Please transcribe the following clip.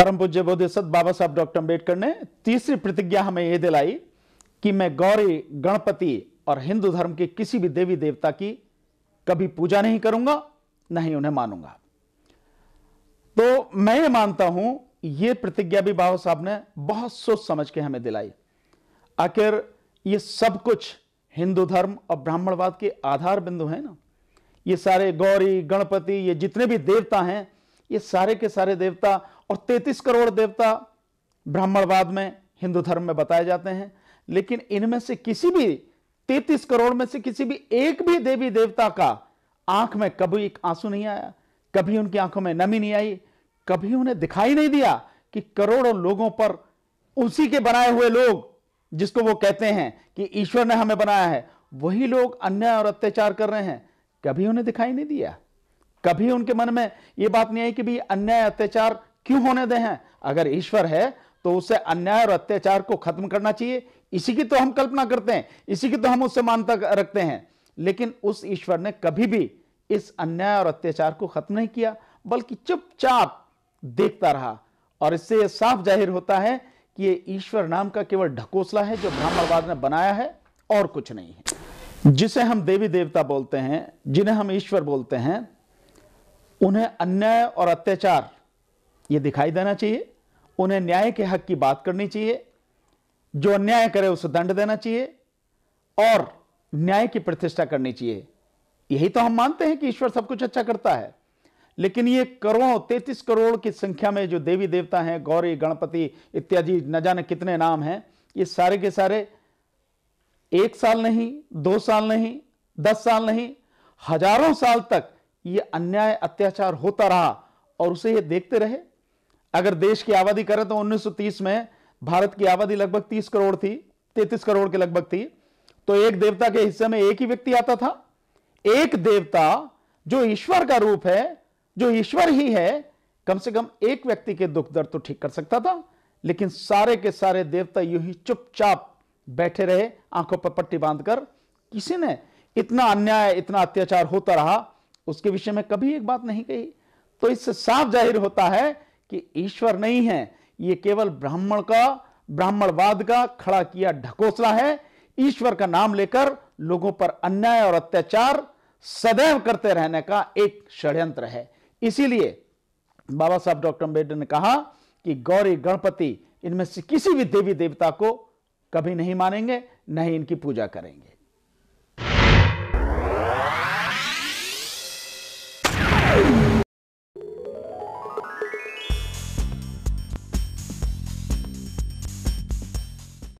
परम पूज्य सत बाबा साहब डॉक्टर अम्बेडकर ने तीसरी प्रतिज्ञा हमें यह दिलाई कि मैं गौरी गणपति और हिंदू धर्म के किसी भी देवी देवता की कभी पूजा नहीं करूंगा नहीं उन्हें मानूंगा तो मैं ये मानता हूं ये प्रतिज्ञा भी बाबा साहब ने बहुत सोच समझ के हमें दिलाई आखिर ये सब कुछ हिंदू धर्म और ब्राह्मणवाद के आधार बिंदु है ना ये सारे गौरी गणपति ये जितने भी देवता हैं ये सारे के सारे देवता और 33 करोड़ देवता ब्राह्मणवाद में हिंदू धर्म में बताए जाते हैं लेकिन इनमें से किसी भी 33 करोड़ में से किसी भी एक भी देवी देवता का आंख में कभी एक आंसू नहीं आया कभी उनकी आंखों में नमी नहीं आई कभी उन्हें दिखाई नहीं दिया कि करोड़ों लोगों पर उसी के बनाए हुए लोग जिसको वो कहते हैं कि ईश्वर ने हमें बनाया है वही लोग अन्याय और अत्याचार कर रहे हैं कभी उन्हें दिखाई नहीं दिया कभी उनके मन में ये बात नहीं आई कि भाई अन्याय अत्याचार क्यों होने दे हैं अगर ईश्वर है तो उसे अन्याय और अत्याचार को खत्म करना चाहिए इसी की तो हम कल्पना करते हैं इसी की तो हम उससे मानता रखते हैं लेकिन उस ईश्वर ने कभी भी इस अन्याय और अत्याचार को खत्म नहीं किया बल्कि चुपचाप देखता रहा और इससे यह साफ जाहिर होता है कि यह ईश्वर नाम का केवल ढकोसला है जो ब्राह्मणवाद ने बनाया है और कुछ नहीं है जिसे हम देवी देवता बोलते हैं जिन्हें हम ईश्वर बोलते हैं उन्हें अन्याय और अत्याचार ये दिखाई देना चाहिए उन्हें न्याय के हक की बात करनी चाहिए जो अन्याय करे उसे दंड देना चाहिए और न्याय की प्रतिष्ठा करनी चाहिए यही तो हम मानते हैं कि ईश्वर सब कुछ अच्छा करता है लेकिन ये करोड़ों तैतीस करोड़ की संख्या में जो देवी देवता हैं गौरी गणपति इत्यादि न जाने कितने नाम हैं ये सारे के सारे एक साल नहीं दो साल नहीं दस साल नहीं हजारों साल तक ये अन्याय अत्याचार होता रहा और उसे ये देखते रहे अगर देश की आबादी करें तो 1930 में भारत की आबादी लगभग 30 करोड़ थी 33 करोड़ के लगभग थी तो एक देवता के हिस्से में एक ही व्यक्ति आता था एक देवता जो ईश्वर का रूप है जो ईश्वर ही है कम से कम एक व्यक्ति के दुख दर्द तो ठीक कर सकता था लेकिन सारे के सारे देवता यूं ही चुपचाप बैठे रहे आंखों पर पट्टी बांधकर किसी ने इतना अन्याय इतना अत्याचार होता रहा उसके विषय में कभी एक बात नहीं कही तो इससे साफ जाहिर होता है कि ईश्वर नहीं है यह केवल ब्राह्मण का ब्राह्मणवाद का खड़ा किया ढकोसला है ईश्वर का नाम लेकर लोगों पर अन्याय और अत्याचार सदैव करते रहने का एक षड्यंत्र है इसीलिए बाबा साहब डॉक्टर अंबेडकर ने कहा कि गौरी गणपति इनमें से किसी भी देवी देवता को कभी नहीं मानेंगे नहीं इनकी पूजा करेंगे